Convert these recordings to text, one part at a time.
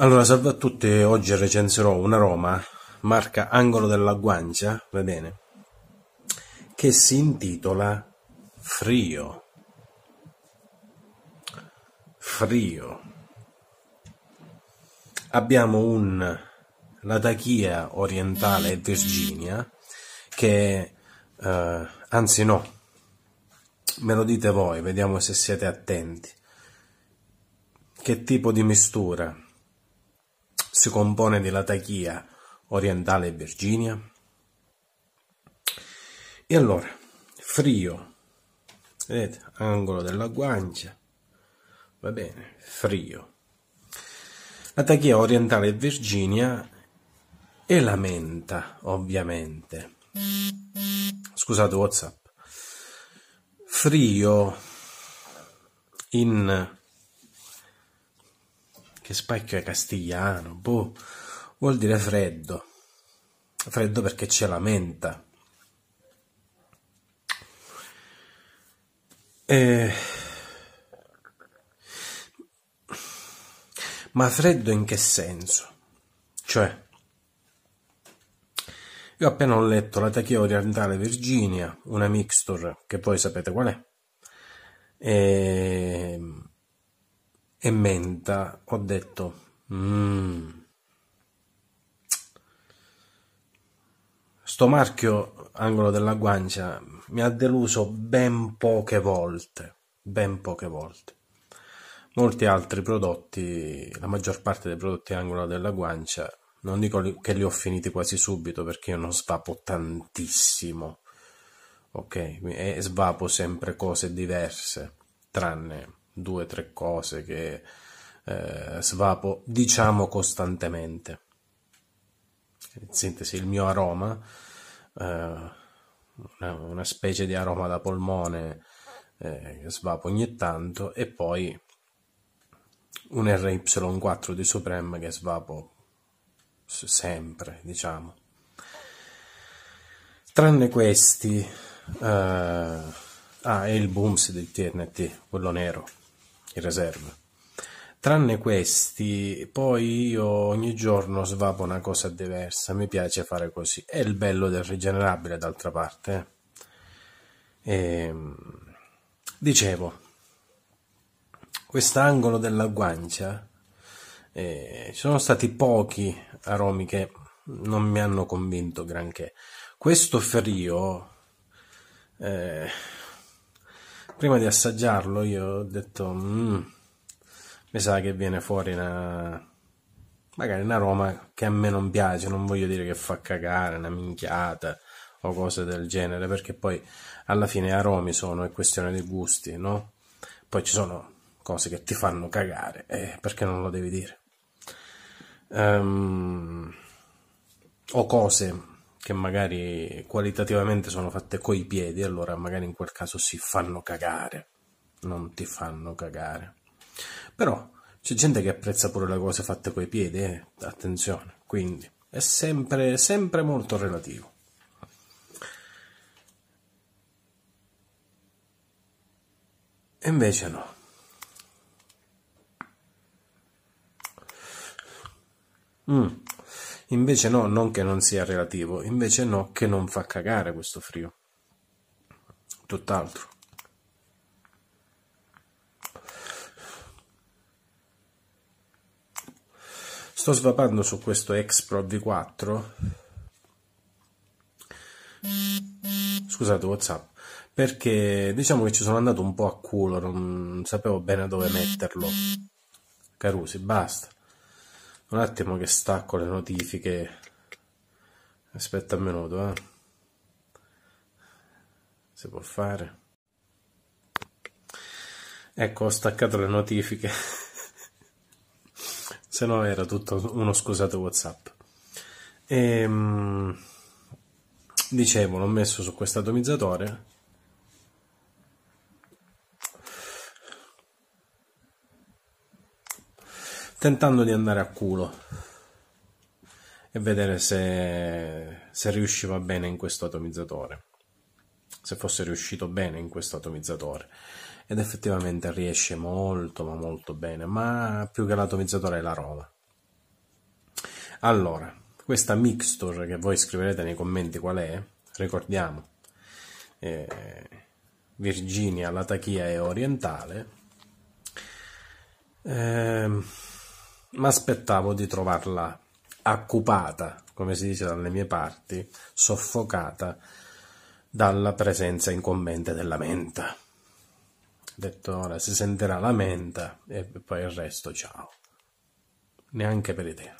Allora, salve a tutti, oggi recenzerò una Roma, marca Angolo della Guancia, va bene, che si intitola Frio. Frio. Abbiamo un Latachia orientale e Virginia, che eh, anzi no, me lo dite voi, vediamo se siete attenti. Che tipo di mistura? si compone della Tachia orientale e Virginia. E allora, frio, vedete, angolo della guancia, va bene, frio. La Tachia orientale e Virginia e la menta, ovviamente. Scusate WhatsApp. Frio in che specchio è castigliano, boh, vuol dire freddo, freddo perché c'è la menta. E... Eh, ma freddo in che senso? Cioè, io appena ho letto la Tachia orientale Virginia, una mixture che voi sapete qual è, e ehm, e menta, ho detto, mm, sto marchio angolo della guancia mi ha deluso ben poche volte, ben poche volte. Molti altri prodotti, la maggior parte dei prodotti angolo della guancia, non dico che li ho finiti quasi subito perché io non svapo tantissimo, ok? E svapo sempre cose diverse, tranne due o tre cose che eh, svapo, diciamo, costantemente. In sintesi, il mio aroma, eh, una, specie di aroma da polmone eh, che svapo ogni tanto, e poi un RY4 di Supreme che svapo sempre, diciamo. Tranne questi, eh, ah, e il Booms del TNT, quello nero in riserva. Tranne questi, poi io ogni giorno svapo una cosa diversa, mi piace fare così. È il bello del rigenerabile, d'altra parte. E, eh. ehm, dicevo, quest'angolo della guancia eh, ci sono stati pochi aromi che non mi hanno convinto granché. Questo frio... eh, prima di assaggiarlo io ho detto, mm, mi sa che viene fuori una, magari una Roma che a me non piace, non voglio dire che fa cagare, una minchiata o cose del genere, perché poi alla fine aromi sono, è questione di gusti, no? Poi ci sono cose che ti fanno cagare, eh, perché non lo devi dire? Um, o cose che magari qualitativamente sono fatte coi piedi, allora magari in quel caso si fanno cagare, non ti fanno cagare. Però c'è gente che apprezza pure le cose fatte coi piedi, eh? attenzione, quindi è sempre, sempre molto relativo. E invece no. Mm. Invece no, non che non sia relativo, invece no che non fa cagare questo frio. Tutt'altro. Sto svapando su questo Pro V4. Scusate WhatsApp, perché diciamo che ci sono andato un po' a culo, non sapevo bene dove metterlo. Carusi, basta. Un attimo che stacco le notifiche. Aspetta un minuto, eh. Si può fare. Ecco, ho staccato le notifiche. Se no era tutto uno scusato WhatsApp. E, ehm, dicevo, l'ho messo su questo atomizzatore tentando di andare a culo e vedere se, se riusciva bene in questo atomizzatore, se fosse riuscito bene in questo atomizzatore. Ed effettivamente riesce molto ma molto bene, ma più che l'atomizzatore è la Roma. Allora, questa mixture che voi scriverete nei commenti qual è, ricordiamo, eh, Virginia, la e orientale. Eh, aspettavo di trovarla occupata, come si dice dalle mie parti, soffocata dalla presenza incombente della menta. Detto ora si sentirà la menta e poi il resto ciao. Neanche per idea.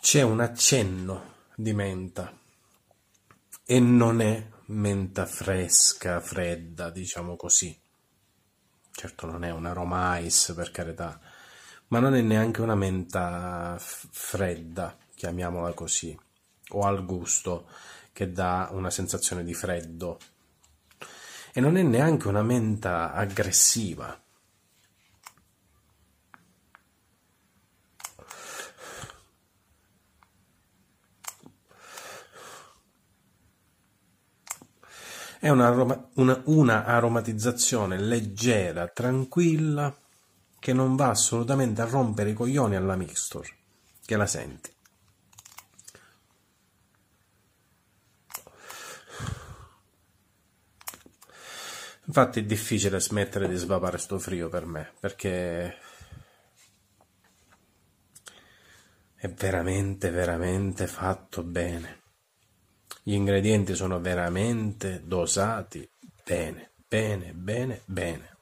C'è un accenno di menta e non è menta fresca, fredda, diciamo così. Certo non è un aroma ice, per carità, ma non è neanche una menta fredda, chiamiamola così, o al gusto che dà una sensazione di freddo. E non è neanche una menta aggressiva, È una, aroma, una, una aromatizzazione leggera, tranquilla, che non va assolutamente a rompere i coglioni alla mixture, che la senti. Infatti è difficile smettere di svapare sto frio per me, perché è veramente, veramente fatto bene. Gli ingredienti sono veramente dosati bene, bene, bene, bene.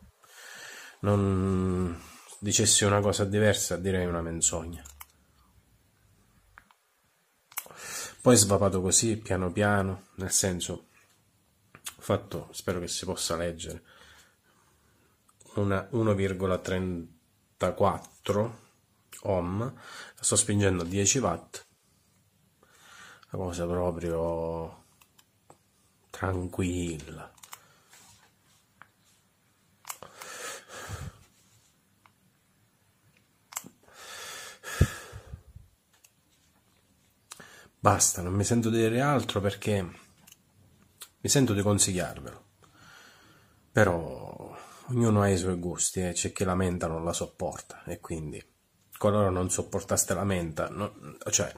Non dicessi una cosa diversa direi una menzogna. Poi svapato così, piano piano, nel senso, ho fatto, spero che si possa leggere, una 1,34 ohm, sto spingendo a 10 watt una cosa proprio tranquilla. Basta, non mi sento di dire altro perché mi sento di consigliarvelo. Però ognuno ha i suoi gusti e eh. c'è chi la menta non la sopporta e quindi qualora non sopportaste la menta, no, cioè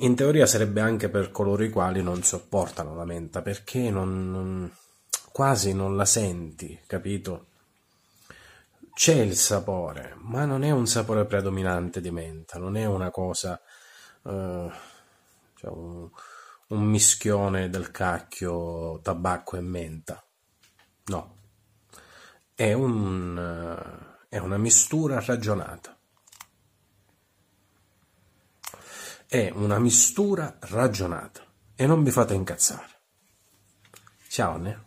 in teoria sarebbe anche per coloro i quali non sopportano la menta, perché non, non, quasi non la senti, capito? C'è il sapore, ma non è un sapore predominante di menta, non è una cosa... Eh, cioè un, un mischione del cacchio, tabacco e menta. No, è, un, eh, è una mistura ragionata. è una mistura ragionata e non mi fate incazzare. Ciao, ne?